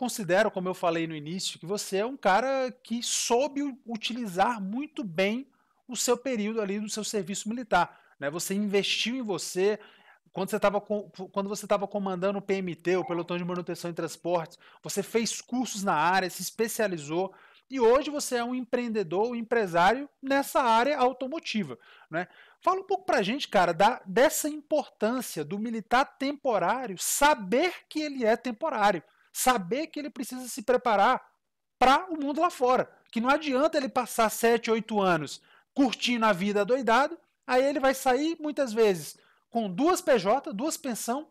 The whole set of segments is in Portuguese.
considero, como eu falei no início, que você é um cara que soube utilizar muito bem o seu período ali do seu serviço militar. Né? Você investiu em você. Quando você estava quando você estava comandando o PMT, o pelotão de manutenção e transportes, você fez cursos na área, se especializou e hoje você é um empreendedor, um empresário nessa área automotiva, né? Fala um pouco pra gente, cara, da, dessa importância do militar temporário saber que ele é temporário, saber que ele precisa se preparar para o mundo lá fora. Que não adianta ele passar 7, 8 anos curtindo a vida doidado, aí ele vai sair muitas vezes com duas PJ, duas pensão,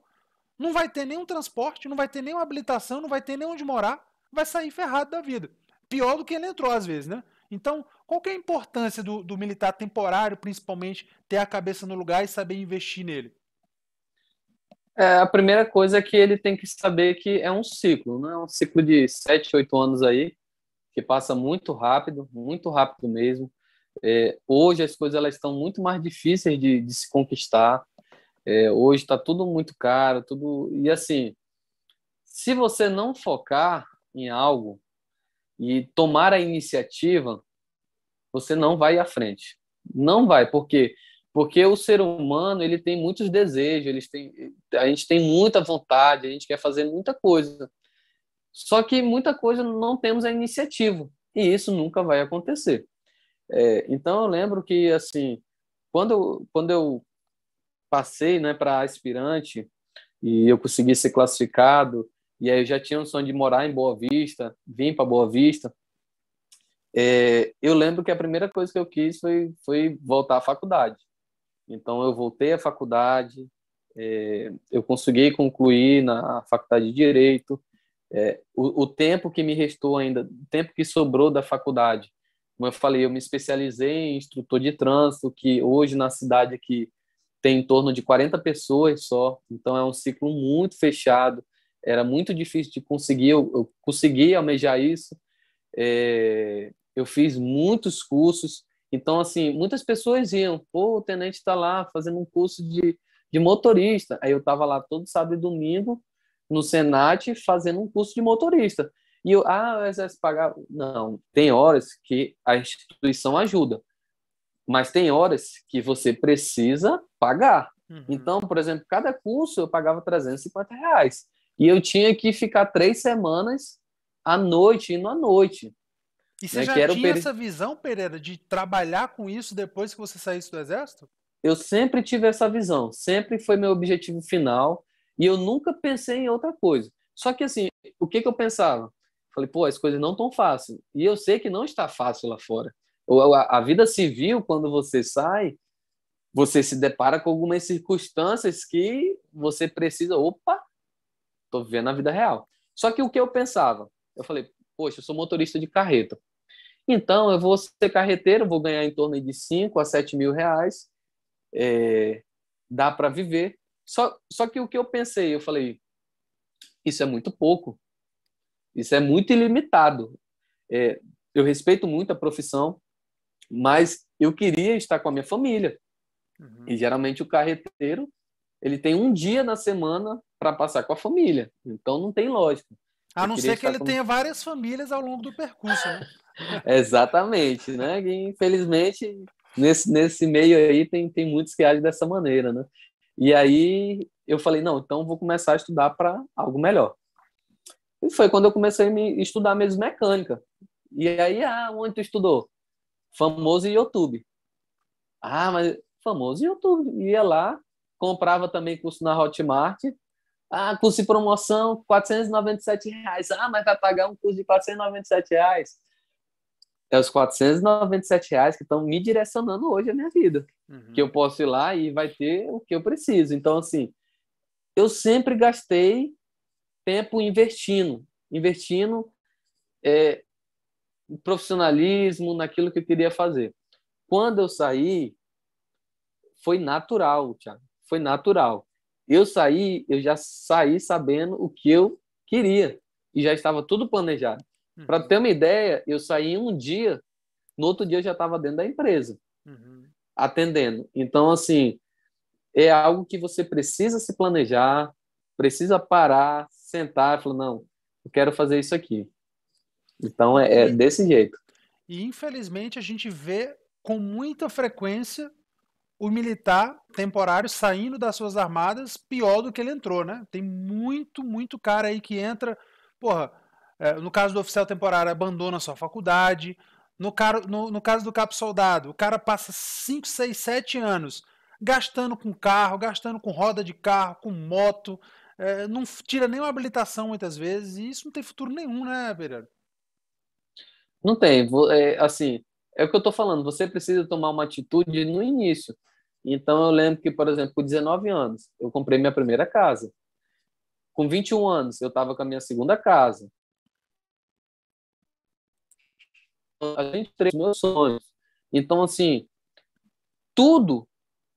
não vai ter nenhum transporte, não vai ter nenhuma habilitação, não vai ter nem onde morar, vai sair ferrado da vida. Pior do que ele entrou às vezes, né? Então, qual que é a importância do, do militar temporário, principalmente, ter a cabeça no lugar e saber investir nele? É, a primeira coisa é que ele tem que saber que é um ciclo, né? um ciclo de 7, 8 anos aí, que passa muito rápido, muito rápido mesmo. É, hoje as coisas elas estão muito mais difíceis de, de se conquistar. É, hoje está tudo muito caro, tudo e assim, se você não focar em algo e tomar a iniciativa, você não vai à frente. Não vai, porque porque o ser humano, ele tem muitos desejos, eles têm, a gente tem muita vontade, a gente quer fazer muita coisa. Só que muita coisa não temos a iniciativa, e isso nunca vai acontecer. É, então eu lembro que assim, quando eu, quando eu passei, né, para aspirante e eu consegui ser classificado, e aí eu já tinha o sonho de morar em Boa Vista, vim para Boa Vista. É, eu lembro que a primeira coisa que eu quis foi, foi voltar à faculdade. Então, eu voltei à faculdade, é, eu consegui concluir na faculdade de Direito. É, o, o, tempo que me restou ainda, o tempo que sobrou da faculdade, como eu falei, eu me especializei em instrutor de trânsito, que hoje na cidade aqui tem em torno de 40 pessoas só, então é um ciclo muito fechado, era muito difícil de conseguir, eu, eu consegui almejar isso. É, eu fiz muitos cursos, então, assim, muitas pessoas iam, pô, o tenente está lá fazendo um curso de, de motorista. Aí eu estava lá todo sábado e domingo no Senat fazendo um curso de motorista. E eu, ah, o exército pagava. Não, tem horas que a instituição ajuda, mas tem horas que você precisa pagar. Uhum. Então, por exemplo, cada curso eu pagava 350 reais. E eu tinha que ficar três semanas à noite, indo à noite. E você né, já tinha peri... essa visão, Pereira, de trabalhar com isso depois que você saísse do Exército? Eu sempre tive essa visão, sempre foi meu objetivo final e eu nunca pensei em outra coisa. Só que assim, o que, que eu pensava? Falei, pô, as coisas não tão fáceis. E eu sei que não está fácil lá fora. A vida civil, quando você sai, você se depara com algumas circunstâncias que você precisa, opa, estou vivendo a vida real. Só que o que eu pensava? Eu falei, poxa, eu sou motorista de carreta. Então, eu vou ser carreteiro, vou ganhar em torno de 5 a 7 mil reais, é, dá para viver. Só, só que o que eu pensei, eu falei, isso é muito pouco, isso é muito ilimitado. É, eu respeito muito a profissão, mas eu queria estar com a minha família. Uhum. E geralmente o carreteiro ele tem um dia na semana para passar com a família, então não tem lógica. A não ser que ele com... tenha várias famílias ao longo do percurso, né? Exatamente, né? E, infelizmente, nesse, nesse meio aí tem, tem muitos que agem dessa maneira, né? E aí eu falei, não, então vou começar a estudar para algo melhor. E foi quando eu comecei a me estudar mesmo mecânica. E aí, ah, onde tu estudou? Famoso YouTube. Ah, mas famoso YouTube. Ia lá, comprava também curso na Hotmart ah, curso de promoção, 497 reais. Ah, mas vai pagar um curso de 497 reais. É os 497 reais que estão me direcionando hoje a minha vida. Uhum. Que eu posso ir lá e vai ter o que eu preciso. Então, assim, eu sempre gastei tempo investindo. Investindo é, profissionalismo, naquilo que eu queria fazer. Quando eu saí, foi natural, Thiago. Foi natural eu saí, eu já saí sabendo o que eu queria e já estava tudo planejado. Uhum. Para ter uma ideia, eu saí um dia, no outro dia eu já estava dentro da empresa, uhum. atendendo. Então, assim, é algo que você precisa se planejar, precisa parar, sentar e falar: não, eu quero fazer isso aqui. Então, é, é desse jeito. E infelizmente a gente vê com muita frequência o militar temporário saindo das suas armadas pior do que ele entrou, né? Tem muito, muito cara aí que entra, porra, é, no caso do oficial temporário, abandona sua faculdade. No, caro, no, no caso do capo soldado, o cara passa 5, 6, 7 anos gastando com carro, gastando com roda de carro, com moto, é, não tira nenhuma habilitação muitas vezes, e isso não tem futuro nenhum, né, Pereira? Não tem. É, assim, é o que eu tô falando, você precisa tomar uma atitude no início. Então eu lembro que, por exemplo, com 19 anos, eu comprei minha primeira casa. Com 21 anos, eu estava com a minha segunda casa. A gente teve meus sonhos. Então, assim, tudo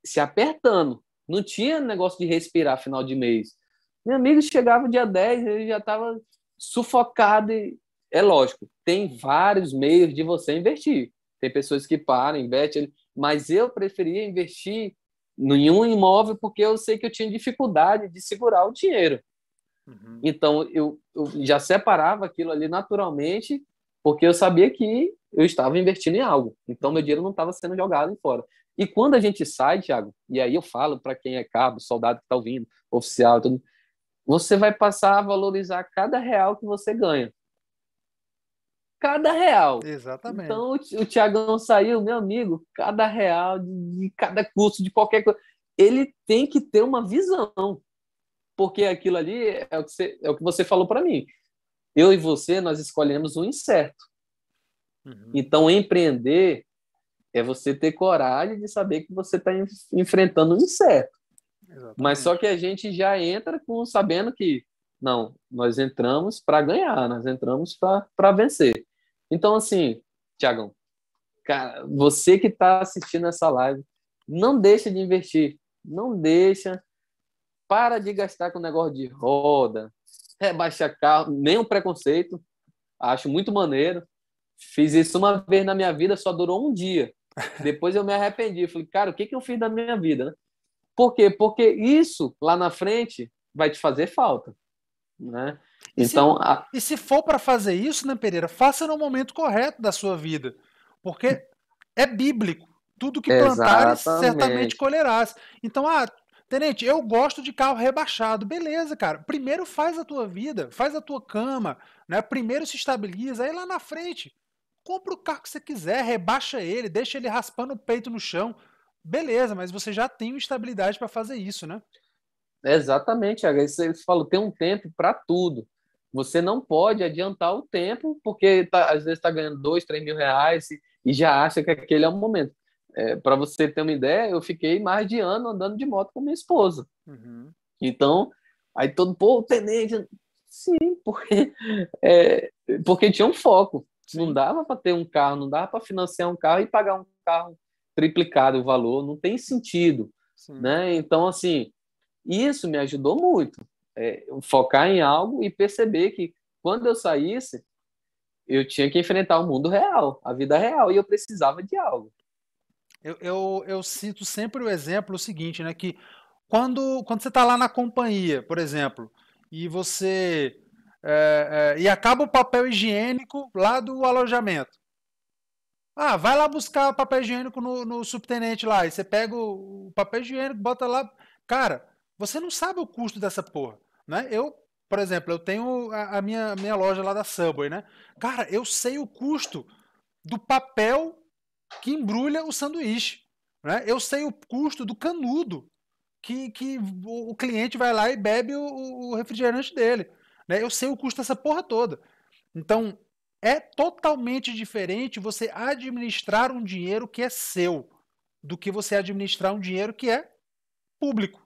se apertando. Não tinha negócio de respirar final de mês. Meu amigo chegava dia 10, ele já estava sufocado. E... É lógico, tem vários meios de você investir. Tem pessoas que param, investem mas eu preferia investir em um imóvel porque eu sei que eu tinha dificuldade de segurar o dinheiro. Uhum. Então, eu, eu, já separava aquilo ali naturalmente, porque eu sabia que eu estava investindo em algo. Então, meu uhum. dinheiro não estava sendo jogado fora. E quando a gente sai, Thiago, e aí eu falo para quem é cabo, soldado que está ouvindo, oficial, tudo, você vai passar a valorizar cada real que você ganha cada real. Exatamente. Então o Tiagão saiu, meu amigo, cada real de, cada curso, de qualquer coisa. Ele tem que ter uma visão, porque aquilo ali é o que você, é o que você falou para mim. Eu e você, nós escolhemos o incerto. Uhum. Então, empreender é você ter coragem de saber que você está enfrentando um incerto. Exatamente. Mas só que a gente já entra com sabendo que não, nós entramos para ganhar, nós entramos para vencer. Então, assim, Tiagão, cara, você que está assistindo essa live, não deixa de investir, não deixa, para de gastar com negócio de roda, rebaixa carro, nem um preconceito, acho muito maneiro. Fiz isso uma vez na minha vida, só durou um dia. Depois eu me arrependi, falei, cara, o que, que eu fiz da minha vida? Por quê? Porque isso lá na frente vai te fazer falta, né? Então, se, a... e se for para fazer isso, né, Pereira, faça no momento correto da sua vida, porque é bíblico. Tudo que plantares certamente colherás. Então, ah, Tenente, eu gosto de carro rebaixado. Beleza, cara. Primeiro faz a tua vida, faz a tua cama, né? Primeiro se estabiliza, aí lá na frente, compra o carro que você quiser, rebaixa ele, deixa ele raspando o peito no chão. Beleza, mas você já tem estabilidade para fazer isso, né? Exatamente, Aga. Você falou, tem um tempo para tudo. Você não pode adiantar o tempo, porque tá, às vezes está ganhando dois, três mil reais e, e, já acha que aquele é o momento. É, Para você ter uma ideia, eu fiquei mais de ano andando de moto com minha esposa. Uhum. Então, aí todo, pô, tenente. Sim, porque, é, porque tinha um foco. Não dava para ter um carro, não dava para financiar um carro e pagar um carro triplicado o valor, não tem sentido, né? Então assim, isso me ajudou muito, é, focar em algo e perceber que quando eu saísse, eu tinha que enfrentar o mundo real, a vida real, e eu precisava de algo. Eu, eu, eu cito sempre o exemplo o seguinte, né? Que quando, quando você está lá na companhia, por exemplo, e você. É, é, e acaba o papel higiênico lá do alojamento. Ah, vai lá buscar papel higiênico no, no subtenente lá. E você pega o, o papel higiênico, bota lá. Cara, você não sabe o custo dessa porra. Né? Eu, por exemplo, eu tenho a, a minha, minha loja lá da Subway, né? Cara, eu sei o custo do papel que embrulha o sanduíche. Né? Eu sei o custo do canudo que, que o cliente vai lá e bebe o, o refrigerante dele. Né? Eu sei o custo dessa porra toda. Então, é totalmente diferente você administrar um dinheiro que é seu do que você administrar um dinheiro que é público.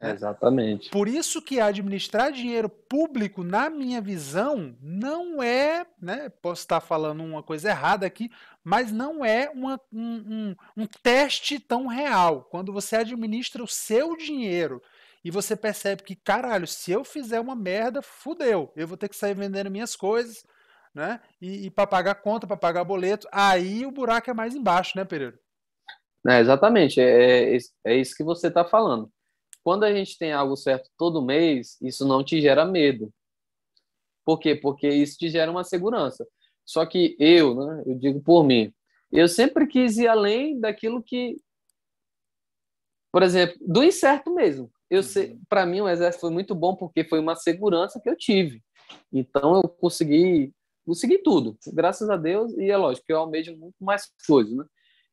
É. Exatamente. Por isso que administrar dinheiro público, na minha visão, não é, né, posso estar falando uma coisa errada aqui, mas não é uma, um, um, um teste tão real. Quando você administra o seu dinheiro e você percebe que, caralho, se eu fizer uma merda, fudeu, eu vou ter que sair vendendo minhas coisas, né? E, e para pagar conta, para pagar boleto, aí o buraco é mais embaixo, né, Pereira? É, exatamente, é, é, é isso que você está falando quando a gente tem algo certo todo mês, isso não te gera medo. Por quê? Porque isso te gera uma segurança. Só que eu, né, eu digo por mim, eu sempre quis ir além daquilo que. Por exemplo, do incerto mesmo. Eu uhum. Para mim, o exército foi muito bom porque foi uma segurança que eu tive. Então, eu consegui, consegui tudo, graças a Deus. E é lógico que eu almejo muito mais coisas, né?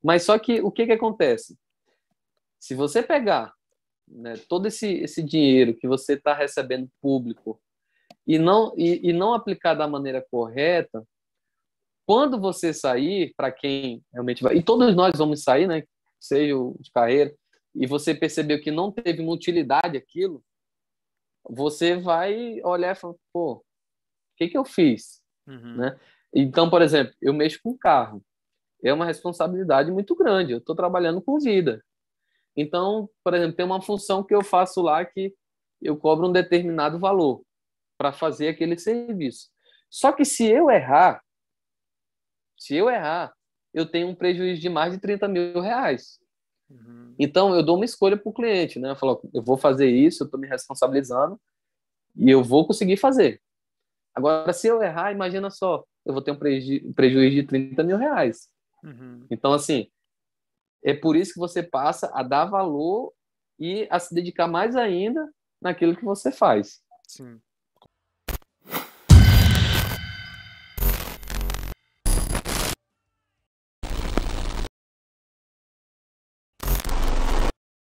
Mas só que o que, que acontece? Se você pegar né, todo esse, esse dinheiro que você está recebendo público e não, e, e não aplicar da maneira correta, quando você sair, para quem realmente vai, e todos nós vamos sair, né, seja o de carreira, e você percebeu que não teve uma utilidade aquilo, você vai olhar e falar, pô, o que, que eu fiz? Uhum. Né? Então, por exemplo, eu mexo com carro. É uma responsabilidade muito grande. Eu estou trabalhando com vida. Então, por exemplo, tem uma função que eu faço lá que eu cobro um determinado valor para fazer aquele serviço. Só que se eu errar, se eu errar, eu tenho um prejuízo de mais de 30 mil reais. Uhum. Então, eu dou uma escolha para o cliente, né? Eu falo, eu vou fazer isso, eu estou me responsabilizando e eu vou conseguir fazer. Agora, se eu errar, imagina só, eu vou ter um prejuízo de 30 mil reais. Uhum. Então, assim, é por isso que você passa a dar valor e a se dedicar mais ainda naquilo que você faz. Sim.